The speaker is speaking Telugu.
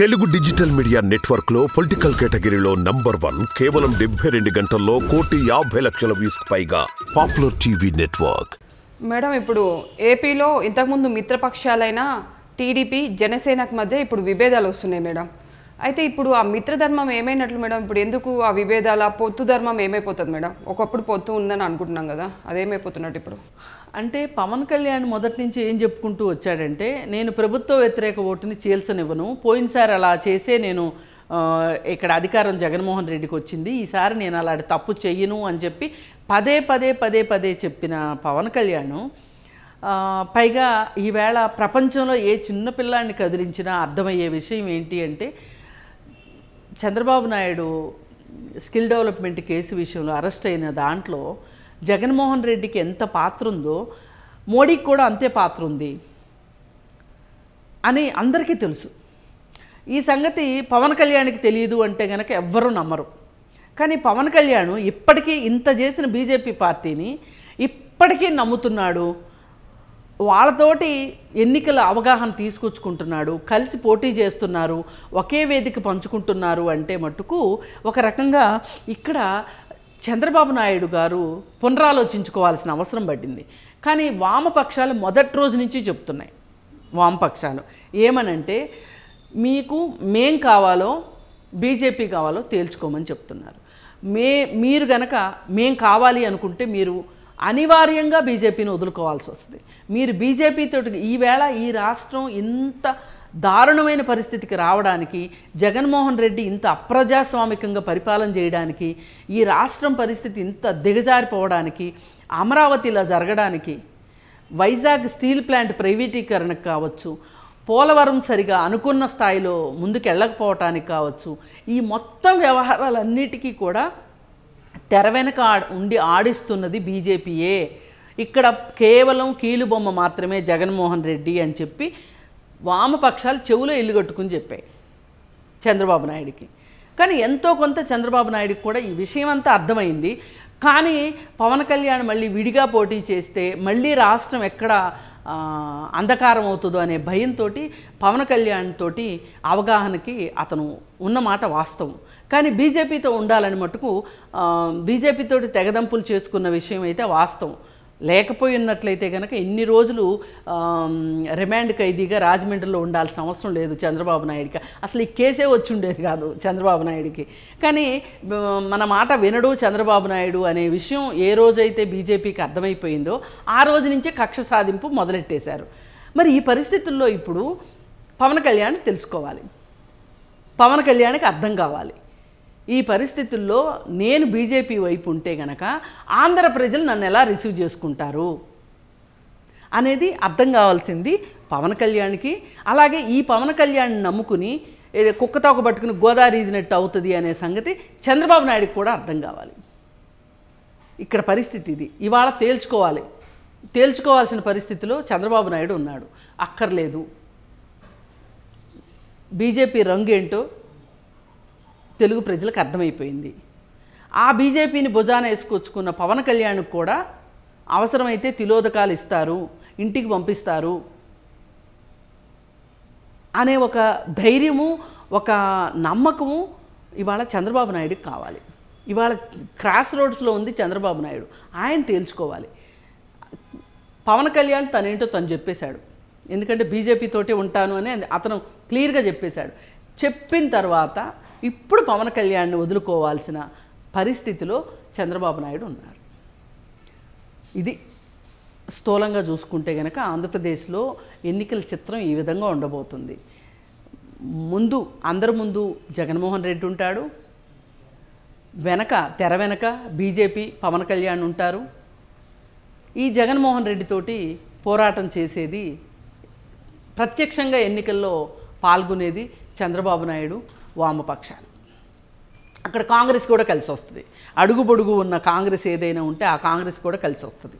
తెలుగు డిజిటల్ మీడియా నెట్వర్క్ లో పొలిటికల్ కేటగిరీలో నంబర్ వన్ కేవలం డెబ్బై రెండు గంటల్లో కోటి యాభై లక్షల వ్యూస్ పైగా పాపులర్ టీవీ నెట్వర్క్ మేడం ఇప్పుడు ఏపీలో ఇంతకుముందు మిత్రపక్షాలైన టీడీపీ జనసేనకు మధ్య ఇప్పుడు విభేదాలు వస్తున్నాయి మేడం అయితే ఇప్పుడు ఆ మిత్రధర్మం ఏమైనట్లు మేడం ఇప్పుడు ఎందుకు ఆ విభేదాలు ఆ పొత్తు ధర్మం ఏమైపోతుంది మేడం ఒకప్పుడు పొత్తు ఉందని అనుకుంటున్నాం కదా అదేమైపోతున్నట్టు ఇప్పుడు అంటే పవన్ కళ్యాణ్ మొదటి నుంచి ఏం చెప్పుకుంటూ వచ్చాడంటే నేను ప్రభుత్వ వ్యతిరేక ఓటుని చీల్చనివ్వను పోయినసారి అలా చేసే నేను ఇక్కడ అధికారం జగన్మోహన్ రెడ్డికి వచ్చింది ఈసారి నేను అలాంటి తప్పు చెయ్యను అని చెప్పి పదే పదే పదే పదే చెప్పిన పవన్ కళ్యాణ్ పైగా ఈవేళ ప్రపంచంలో ఏ చిన్న కదిలించినా అర్థమయ్యే విషయం ఏంటి అంటే Chandrababu Naidu skill development case విషయంలో అరెస్ట్ అయిన దాంట్లో జగన్మోహన్ రెడ్డికి ఎంత పాత్ర ఉందో మోడీకి కూడా అంతే పాత్ర ఉంది అని అందరికీ తెలుసు ఈ సంగతి పవన్ కళ్యాణ్కి తెలియదు అంటే కనుక ఎవ్వరూ నమ్మరు కానీ పవన్ కళ్యాణ్ ఇప్పటికీ ఇంత చేసిన బీజేపీ పార్టీని ఇప్పటికీ నమ్ముతున్నాడు వాళ్ళతోటి ఎన్నికల అవగాహన తీసుకొచ్చుకుంటున్నాడు కలిసి పోటీ చేస్తున్నారు ఒకే వేదిక పంచుకుంటున్నారు అంటే మట్టుకు ఒక రకంగా ఇక్కడ చంద్రబాబు నాయుడు గారు పునరాలోచించుకోవాల్సిన అవసరం పడింది కానీ వామపక్షాలు మొదటి రోజు నుంచి చెప్తున్నాయి వామపక్షాలు ఏమనంటే మీకు మేం కావాలో బీజేపీ కావాలో తేల్చుకోమని చెప్తున్నారు మే మీరు గనక మేం కావాలి అనుకుంటే మీరు అనివార్యంగా బీజేపీని వదులుకోవాల్సి వస్తుంది మీరు బీజేపీతో ఈవేళ ఈ రాష్ట్రం ఇంత దారుణమైన పరిస్థితికి రావడానికి జగన్మోహన్ రెడ్డి ఇంత అప్రజాస్వామికంగా పరిపాలన చేయడానికి ఈ రాష్ట్రం పరిస్థితి ఇంత దిగజారిపోవడానికి అమరావతిలో జరగడానికి వైజాగ్ స్టీల్ ప్లాంట్ ప్రైవేటీకరణకు కావచ్చు పోలవరం సరిగా అనుకున్న స్థాయిలో ముందుకెళ్ళకపోవటానికి కావచ్చు ఈ మొత్తం వ్యవహారాలన్నిటికీ కూడా తెర వెనక ఉండి ఆడిస్తున్నది బీజేపీయే ఇక్కడ కేవలం కీలుబొమ్మ మాత్రమే జగన్మోహన్ రెడ్డి అని చెప్పి వామపక్షాలు చెవులో ఇల్లు కట్టుకుని చెప్పాయి చంద్రబాబు నాయుడికి కానీ ఎంతో కొంత చంద్రబాబు నాయుడికి కూడా ఈ విషయం అంతా అర్థమైంది కానీ పవన్ కళ్యాణ్ మళ్ళీ విడిగా పోటీ చేస్తే మళ్ళీ రాష్ట్రం ఎక్కడ అంధకారం అవుతుందో అనే భయంతో పవన్ కళ్యాణ్ తోటి అవగాహనకి అతను ఉన్నమాట వాస్తవం కానీ బీజేపీతో ఉండాలని మటుకు బీజేపీతోటి తెగదంపులు చేసుకున్న విషయం అయితే వాస్తవం లేకపోయి ఉన్నట్లయితే కనుక ఇన్ని రోజులు రిమాండ్ ఖైదీగా రాజమండ్రిలో ఉండాల్సిన అవసరం లేదు చంద్రబాబు నాయుడికి అసలు ఈ కేసే వచ్చి ఉండేది కాదు చంద్రబాబు నాయుడికి కానీ మన మాట వినడు చంద్రబాబు నాయుడు అనే విషయం ఏ రోజైతే బీజేపీకి అర్థమైపోయిందో ఆ రోజు నుంచే కక్ష సాధింపు మొదలెట్టేశారు మరి ఈ పరిస్థితుల్లో ఇప్పుడు పవన్ కళ్యాణ్ తెలుసుకోవాలి పవన్ కళ్యాణ్కి అర్థం కావాలి ఈ పరిస్థితుల్లో నేను బీజేపీ వైపు ఉంటే గనక ఆంధ్ర ప్రజలు నన్ను ఎలా రిసీవ్ చేసుకుంటారు అనేది అర్థం కావాల్సింది పవన్ కళ్యాణ్కి అలాగే ఈ పవన్ కళ్యాణ్ నమ్ముకుని ఏదో కుక్కతాకు పట్టుకుని గోదావరి ఇదినట్టు అవుతుంది అనే సంగతి చంద్రబాబు నాయుడికి కూడా అర్థం కావాలి ఇక్కడ పరిస్థితి ఇది ఇవాళ తేల్చుకోవాలి తేల్చుకోవాల్సిన పరిస్థితిలో చంద్రబాబు నాయుడు ఉన్నాడు అక్కర్లేదు బీజేపీ రంగు ఏంటో తెలుగు ప్రజలకు అర్థమైపోయింది ఆ బీజేపీని భుజాన వేసుకొచ్చుకున్న పవన్ కళ్యాణ్ కూడా అవసరమైతే తిలోదకాలు ఇస్తారు ఇంటికి పంపిస్తారు అనే ఒక ధైర్యము ఒక నమ్మకము ఇవాళ చంద్రబాబు నాయుడికి కావాలి ఇవాళ క్రాస్ రోడ్స్లో ఉంది చంద్రబాబు నాయుడు ఆయన తేల్చుకోవాలి పవన్ కళ్యాణ్ తనేంటో తను చెప్పేశాడు ఎందుకంటే బీజేపీతోటి ఉంటాను అని అతను క్లియర్గా చెప్పేశాడు చెప్పిన తర్వాత ఇప్పుడు పవన్ కళ్యాణ్ని వదులుకోవాల్సిన పరిస్థితిలో చంద్రబాబు నాయుడు ఉన్నారు ఇది స్థూలంగా చూసుకుంటే కనుక ఆంధ్రప్రదేశ్లో ఎన్నికల చిత్రం ఈ విధంగా ఉండబోతుంది ముందు అందరి ముందు జగన్మోహన్ రెడ్డి ఉంటాడు వెనక తెర వెనక బీజేపీ పవన్ కళ్యాణ్ ఉంటారు ఈ జగన్మోహన్ రెడ్డితోటి పోరాటం చేసేది ప్రత్యక్షంగా ఎన్నికల్లో పాల్గొనేది చంద్రబాబు నాయుడు వామపక్షాలు అక్కడ కాంగ్రెస్ కూడా కలిసి వస్తుంది అడుగు పొడుగు ఉన్న కాంగ్రెస్ ఏదైనా ఉంటే ఆ కాంగ్రెస్ కూడా కలిసి వస్తుంది